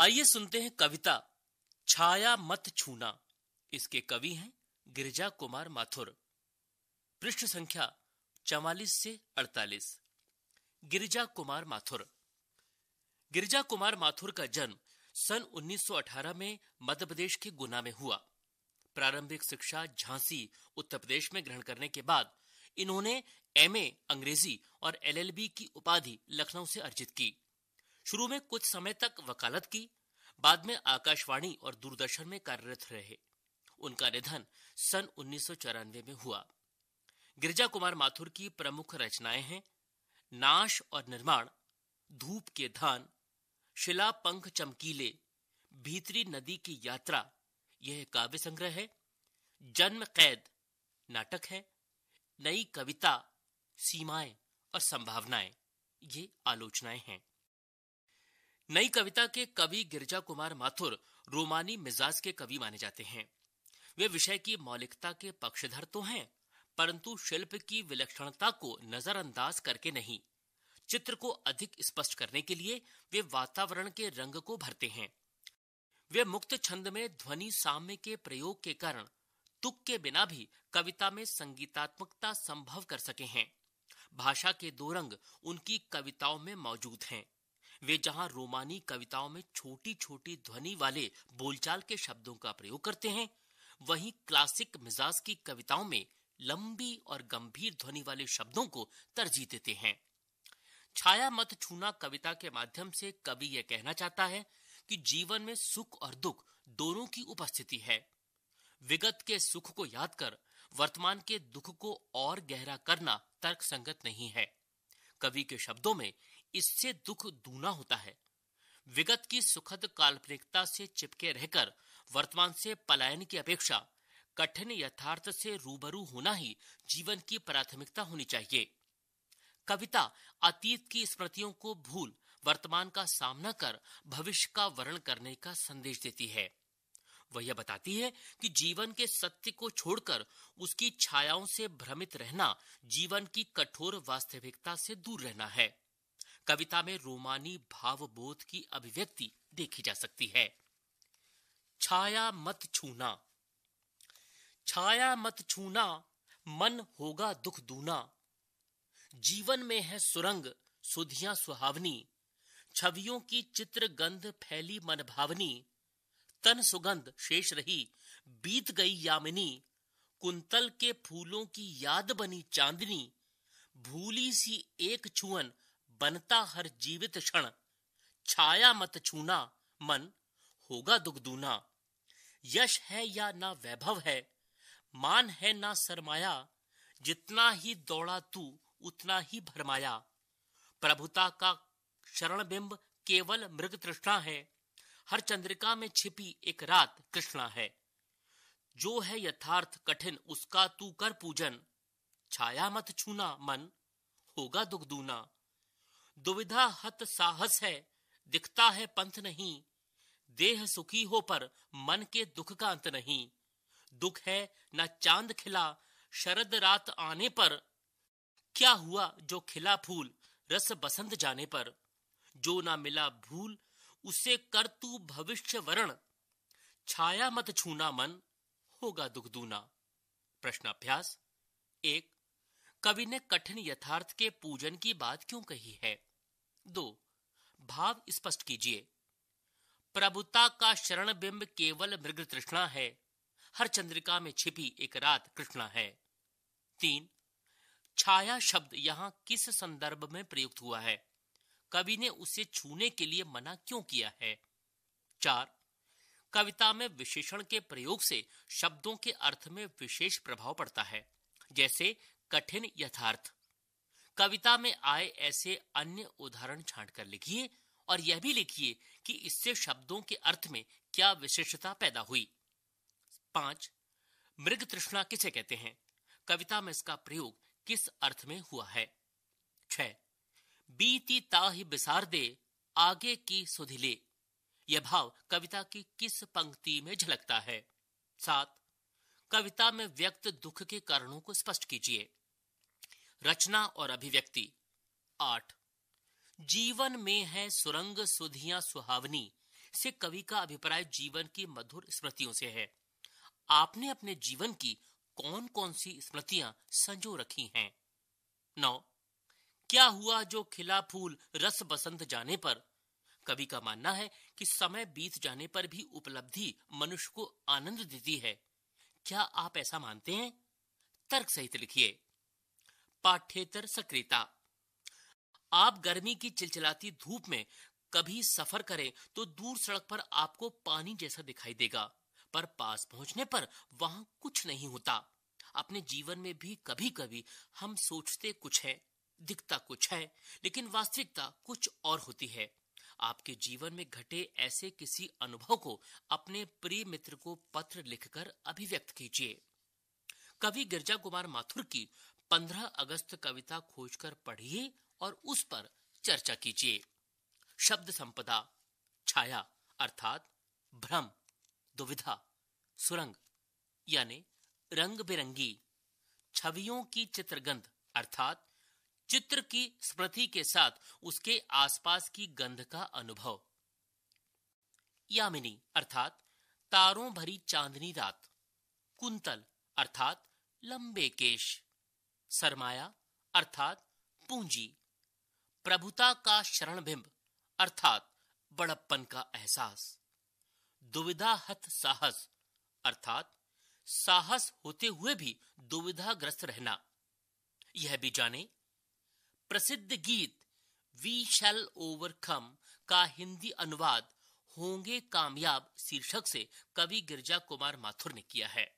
आइए सुनते हैं कविता छाया मत छूना इसके कवि हैं गिरिजा कुमार माथुर पृष्ठ संख्या चवालीस से अड़तालीस गिरिजा कुमार माथुर गिरिजा कुमार माथुर का जन्म सन 1918 में मध्य प्रदेश के गुना में हुआ प्रारंभिक शिक्षा झांसी उत्तर प्रदेश में ग्रहण करने के बाद इन्होंने एमए अंग्रेजी और एलएलबी की उपाधि लखनऊ से अर्जित की शुरू में कुछ समय तक वकालत की बाद में आकाशवाणी और दूरदर्शन में कार्यरत रहे उनका निधन सन उन्नीस में हुआ गिरजा कुमार माथुर की प्रमुख रचनाएं हैं नाश और निर्माण धूप के धान शिला पंख चमकीले भीतरी नदी की यात्रा यह काव्य संग्रह है जन्म कैद नाटक है नई कविता सीमाएं और संभावनाएं ये आलोचनाएं हैं नई कविता के कवि गिरजा कुमार माथुर रोमानी मिजाज के कवि माने जाते हैं वे विषय की मौलिकता के पक्षधर तो हैं परंतु शिल्प की विलक्षणता को नजरअंदाज करके नहीं चित्र को अधिक स्पष्ट करने के लिए वे वातावरण के रंग को भरते हैं वे मुक्त छंद में ध्वनि साम्य के प्रयोग के कारण तुक के बिना भी कविता में संगीतात्मकता संभव कर सके हैं भाषा के दो रंग उनकी कविताओं में मौजूद हैं वे जहाँ रोमानी कविताओं में छोटी छोटी ध्वनि वाले बोलचाल के शब्दों का प्रयोग करते हैं वहीं क्लासिक मिजाज की कविताओं में लंबी और गंभीर ध्वनि वाले शब्दों को तरजीह देते हैं छाया मत छूना कविता के माध्यम से कवि यह कहना चाहता है कि जीवन में सुख और दुख दोनों की उपस्थिति है विगत के सुख को याद कर वर्तमान के दुख को और गहरा करना तर्क संगत नहीं है कवि के शब्दों में इससे दुख दूना होता है विगत की सुखद काल्पनिकता से चिपके रहकर वर्तमान से पलायन की अपेक्षा कठिन यथार्थ से रूबरू होना ही जीवन की प्राथमिकता होनी चाहिए कविता अतीत की स्मृतियों को भूल वर्तमान का सामना कर भविष्य का वर्ण करने का संदेश देती है वह यह बताती है कि जीवन के सत्य को छोड़कर उसकी छायाओं से भ्रमित रहना जीवन की कठोर वास्तविकता से दूर रहना है कविता में रोमानी भावबोध की अभिव्यक्ति देखी जा सकती है छाया मत छूना छाया मत छूना मन होगा दुख दूना जीवन में है सुरंग सुधियां सुहावनी छवियों की चित्र गंध फैली मन भावनी तन सुगंध शेष रही बीत गई यामिनी कुंतल के फूलों की याद बनी चांदनी भूली सी एक छुअन बनता हर जीवित क्षण छाया मत छूना मन होगा दुगदूना यश है या ना वैभव है मान है ना सरमाया जितना ही दौड़ा तू उतना ही भरमाया प्रभुता का शरण बिंब केवल मृग तृष्णा है हर चंद्रिका में छिपी एक रात कृष्णा है जो है यथार्थ कठिन उसका तू कर पूजन छाया मत छूना मन होगा दुख दूना दुविधा हत साहस है दिखता है पंथ नहीं देह सुखी हो पर मन के दुख का अंत नहीं दुख है ना चांद खिला शरद रात आने पर क्या हुआ जो खिला फूल रस बसंत जाने पर जो ना मिला भूल उसे कर तू भविष्य वरण छाया मत छूना मन होगा दुख दूना प्रश्नाभ्यास एक कवि ने कठिन यथार्थ के पूजन की बात क्यों कही है दो भाव स्पष्ट कीजिए प्रभुता का शरण बिंब केवल मृग तृष्णा है हर चंद्रिका में छिपी एक रात कृष्णा है तीन छाया शब्द यहां किस संदर्भ में प्रयुक्त हुआ है कवि ने उसे छूने के लिए मना क्यों किया है चार कविता में विशेषण के प्रयोग से शब्दों के अर्थ में विशेष प्रभाव पड़ता है जैसे कठिन यथार्थ कविता में आए ऐसे अन्य उदाहरण छांट कर लिखिए और यह भी लिखिए कि इससे शब्दों के अर्थ में क्या विशेषता पैदा हुई पांच मृग तृष्णा किसे कहते हैं कविता में इसका प्रयोग किस अर्थ में हुआ है छ बीती ताहि बिसार दे आगे की सुधिले यह भाव कविता की किस पंक्ति में झलकता है सात कविता में व्यक्त दुख के कारणों को स्पष्ट कीजिए रचना और अभिव्यक्ति आठ जीवन में है सुरंग सुधियां सुहावनी से कवि का अभिप्राय जीवन की मधुर स्मृतियों से है आपने अपने जीवन की कौन कौन सी स्मृतियां संजो रखी हैं नौ क्या हुआ जो खिला फूल रस बसंत जाने पर कवि का मानना है कि समय बीत जाने पर भी उपलब्धि मनुष्य को आनंद देती है क्या आप ऐसा मानते हैं तर्क सहित लिखिए पाठ्येतर सक्रियता आप गर्मी की चिलचिलाती धूप में कभी सफर करें तो दूर सड़क पर आपको पानी जैसा दिखाई देगा पर पास पहुंचने पर वहां कुछ नहीं होता अपने जीवन में भी कभी कभी हम सोचते कुछ है दिखता कुछ है लेकिन वास्तविकता कुछ और होती है आपके जीवन में घटे ऐसे किसी अनुभव को अपने प्रिय मित्र को पत्र लिखकर अभिव्यक्त कीजिए कवि गिरजा कुमार माथुर की पंद्रह अगस्त कविता खोजकर पढ़िए और उस पर चर्चा कीजिए शब्द संपदा छाया अर्थात भ्रम दुविधा सुरंग यानी रंग बिरंगी छवियों की चित्रगंध अर्थात चित्र की स्मृति के साथ उसके आसपास की गंध का अनुभव यामिनी अर्थात तारों भरी चांदनी रात कुंतल अर्थात लंबे केश सरमाया अर्थात पूंजी प्रभुता का शरणबिंब अर्थात बड़प्पन का एहसास दुविधा हथ साहस अर्थात साहस होते हुए भी दुविधाग्रस्त रहना यह भी जाने प्रसिद्ध गीत वी शैल ओवरकम का हिंदी अनुवाद होंगे कामयाब शीर्षक से कवि गिरजा कुमार माथुर ने किया है